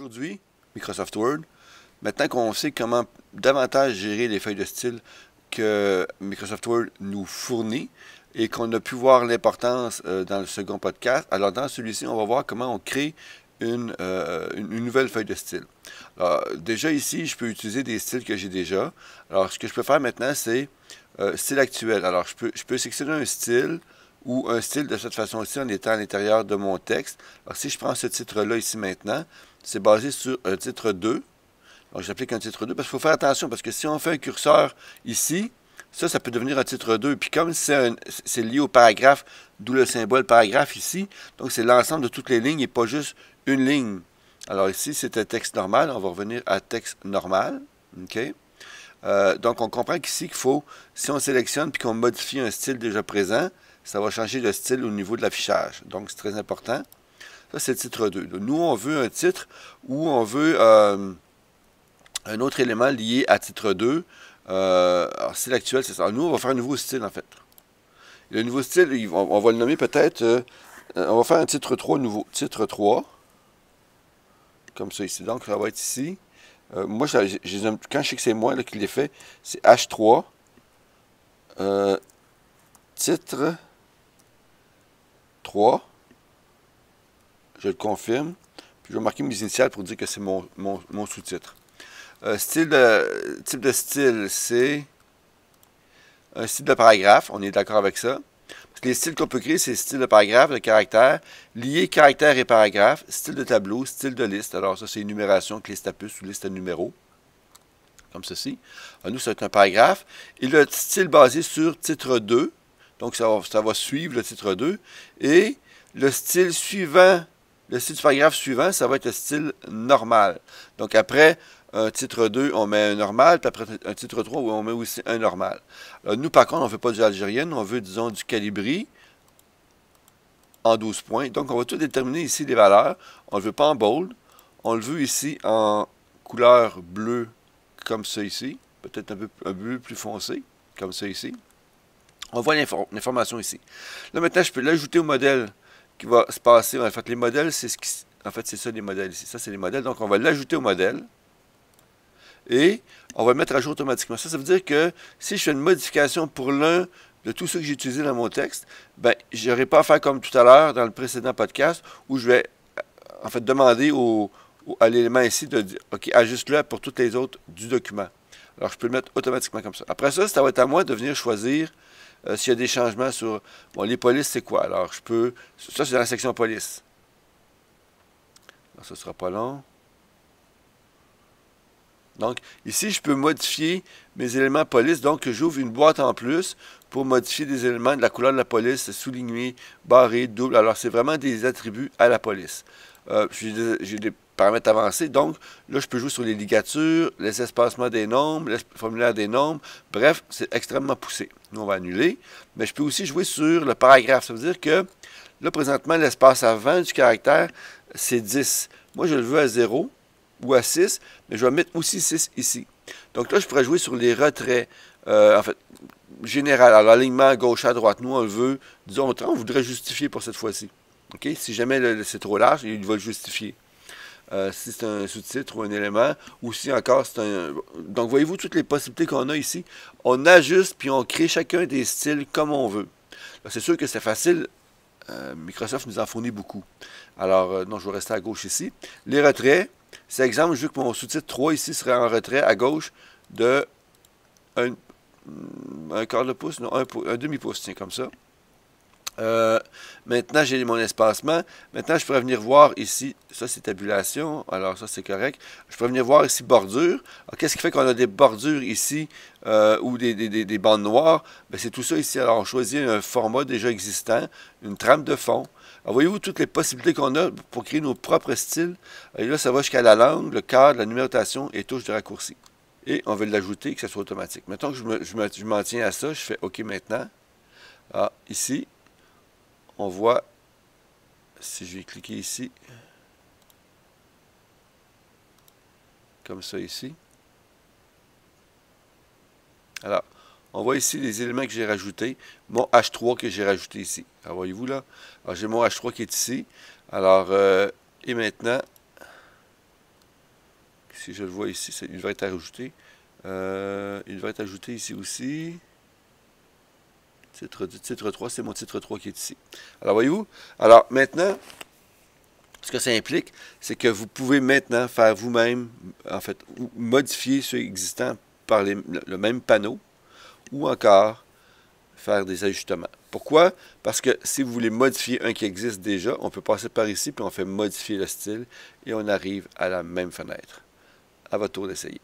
Aujourd'hui, Microsoft Word, maintenant qu'on sait comment davantage gérer les feuilles de style que Microsoft Word nous fournit et qu'on a pu voir l'importance euh, dans le second podcast, alors dans celui-ci, on va voir comment on crée euh, une, nouvelle feuille de style. Alors, déjà ici, je peux utiliser des styles que j'ai déjà. Alors, ce que je peux faire maintenant, c'est euh, style actuel. Alors, je peux, je peux sélectionner un style ou un style de cette façon-ci en étant à l'intérieur de mon texte. Alors, si je prends ce titre-là ici maintenant, c'est basé sur un titre 2. Donc, j'applique un titre 2 parce qu'il faut faire attention parce que si on fait un curseur ici, ça, ça peut devenir un titre 2. Puis comme c'est lié au paragraphe, d'où le symbole paragraphe ici, donc c'est l'ensemble de toutes les lignes et pas juste une ligne. Alors ici, c'est un texte normal. On va revenir à texte normal. OK? Euh, donc, on comprend qu'ici, qu'il faut, si on sélectionne puis qu'on modifie un style déjà présent, ça va changer le style au niveau de l'affichage. Donc, c'est très important. Ça, c'est titre 2. Nous, on veut un titre où on veut euh, un autre élément lié à titre 2. Euh, alors, style actuel, c'est ça. Nous, on va faire un nouveau style, en fait. Le nouveau style, on, on va le nommer peut-être... Euh, on va faire un titre 3 nouveau. Titre 3. Comme ça, ici. Donc, ça va être ici. Euh, moi, quand je sais que c'est moi qui l'ai fait, c'est H3. titre 3 je le confirme. Puis je vais marquer mes initiales pour dire que c'est mon, sous-titre. Euh, style type de style, c'est un style de paragraphe. On est d'accord avec ça. les styles qu'on peut créer, c'est style de paragraphe, de caractère, lié caractère et paragraphe, style de tableau, style de liste. Alors ça, c'est énumération, liste à puce ou liste à numéros comme ceci. Alors, nous, être un paragraphe. Et le style basé sur titre 2. Donc, ça ça va, suivre le titre 2. Et le style suivant le du paragraphe suivant, ça va être le style normal. Donc après un titre 2, on met un normal, puis après un titre 3, on met aussi un normal. nous, par contre, on ne veut pas du algérienne, on veut, disons, du calibri en 12 points. Donc on va tout déterminer ici les valeurs. On ne le veut pas en bold, on le veut ici en couleur bleue, comme ça ici, peut-être un peu, un peu plus foncé, comme ça ici. On voit l'information ici. Là, maintenant, je peux l'ajouter au modèle qui va se passer. En fait, les modèles, c'est ce qui... En fait, c'est ça les modèles ici. Ça, c'est les modèles. Donc, on va l'ajouter au modèle. Et on va le mettre à jour automatiquement. Ça, ça veut dire que si je fais une modification pour l'un de tout ce que j'ai utilisé dans mon texte, ben, je n'aurai pas à faire comme tout à l'heure dans le précédent podcast où je vais euh, en fait demander au, à l'élément ici de dire OK, ajuste-le pour toutes les autres du document. Alors, je peux le mettre automatiquement comme ça. Après ça, ça va être à moi de venir choisir euh, s'il y a des changements sur... Bon, les polices, c'est quoi? Alors, je peux... Ça, c'est dans la section police. Alors, ça ne sera pas long. Donc, ici, je peux modifier mes éléments police. Donc, j'ouvre une boîte en plus pour modifier des éléments de la couleur de la police, souligné, barré, double. Alors, c'est vraiment des attributs à la police. Euh, j'ai des paramètres avancés. Donc, là, je peux jouer sur les ligatures, les espacements des nombres, les formulaires des nombres. Bref, c'est extrêmement poussé. Nous, on va annuler. Mais je peux aussi jouer sur le paragraphe. Ça veut dire que, là, présentement, l'espace avant du caractère, c'est 10. Moi, je le veux à 0 ou à 6, mais je vais mettre aussi 6 ici. Donc là, je pourrais jouer sur les retraits, euh, en fait, général. à l'alignement gauche à droite, nous, on le veut, disons, on voudrait justifier pour cette fois-ci. OK? Si jamais c'est trop large, il va le justifier. Euh, si c'est un sous-titre ou un élément, ou si encore c'est un... Donc voyez-vous toutes les possibilités qu'on a ici. On ajuste puis on crée chacun des styles comme on veut. C'est sûr que c'est facile. Euh, Microsoft nous en fournit beaucoup. Alors, euh, non, je vais rester à gauche ici. Les retraits, c'est exemple, veux que mon sous-titre 3 ici serait en retrait à gauche de un, quart de pouce, non, un, un demi-pouce, tiens, comme ça. Euh, maintenant, j'ai mon espacement. Maintenant, je pourrais venir voir ici, ça c'est tabulation, alors ça c'est correct. Je pourrais venir voir ici bordure. Qu'est-ce qui fait qu'on a des bordures ici euh, ou des, bandes noires? Ben, c'est tout ça ici. Alors, on choisit un format déjà existant, une trame de fond. Voyez-vous toutes les possibilités qu'on a pour créer nos propres styles. Et là, ça va jusqu'à la langue, le cadre, la numérotation et touche de raccourci. Et on veut l'ajouter, que ça soit automatique. Maintenant que je m'en je tiens à ça, je fais OK maintenant. Ah, ici, on voit, si je vais cliquer ici, comme ça ici. Alors, on voit ici les éléments que j'ai rajoutés. Mon H3 que j'ai rajouté ici. Alors, voyez-vous là? Alors, j'ai mon H3 qui est ici. Alors, euh, et maintenant, si je le vois ici, il va être ajouté. Euh, il va être ajouté ici aussi. Titre titre 3, c'est mon titre 3 qui est ici. Alors, voyez-vous? Alors, maintenant, ce que ça implique, c'est que vous pouvez maintenant faire vous-même, en fait, modifier ceux existants par le même panneau ou encore faire des ajustements. Pourquoi? Parce que si vous voulez modifier un qui existe déjà, on peut passer par ici, puis on fait modifier le style et on arrive à la même fenêtre. À votre tour d'essayer.